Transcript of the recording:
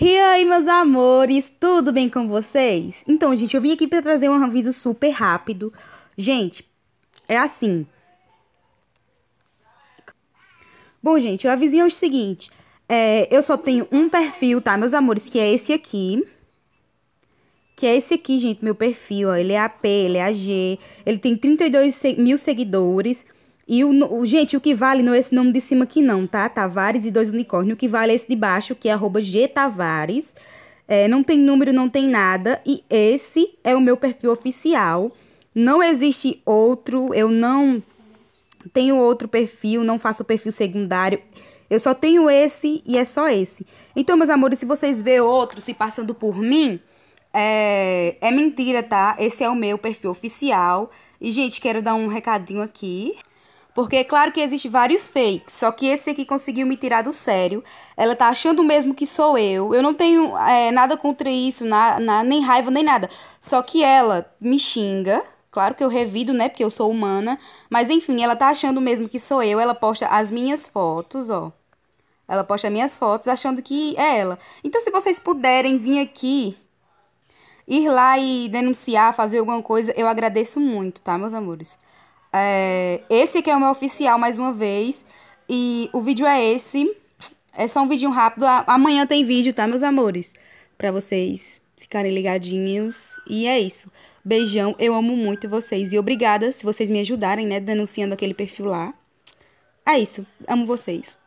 E aí, meus amores, tudo bem com vocês? Então, gente, eu vim aqui para trazer um aviso super rápido. Gente, é assim. Bom, gente, o aviso é o seguinte. É, eu só tenho um perfil, tá, meus amores, que é esse aqui. Que é esse aqui, gente, meu perfil, ó. Ele é AP, ele é AG, ele tem 32 mil seguidores. E o, o, gente, o que vale não é esse nome de cima aqui não, tá? Tavares e dois unicórnios. O que vale é esse de baixo, que é arroba gtavares. É, não tem número, não tem nada. E esse é o meu perfil oficial. Não existe outro. Eu não tenho outro perfil, não faço perfil secundário. Eu só tenho esse e é só esse. Então, meus amores, se vocês vê outro se passando por mim, é, é mentira, tá? Esse é o meu perfil oficial. E, gente, quero dar um recadinho aqui. Porque é claro que existe vários fakes, só que esse aqui conseguiu me tirar do sério. Ela tá achando mesmo que sou eu. Eu não tenho é, nada contra isso, na, na, nem raiva, nem nada. Só que ela me xinga. Claro que eu revido, né? Porque eu sou humana. Mas enfim, ela tá achando mesmo que sou eu. Ela posta as minhas fotos, ó. Ela posta minhas fotos achando que é ela. Então, se vocês puderem vir aqui, ir lá e denunciar, fazer alguma coisa, eu agradeço muito, tá, meus amores? É, esse aqui é o meu oficial, mais uma vez. E o vídeo é esse. É só um vídeo rápido. Amanhã tem vídeo, tá, meus amores? Pra vocês ficarem ligadinhos. E é isso. Beijão, eu amo muito vocês. E obrigada se vocês me ajudarem, né, denunciando aquele perfil lá. É isso. Amo vocês.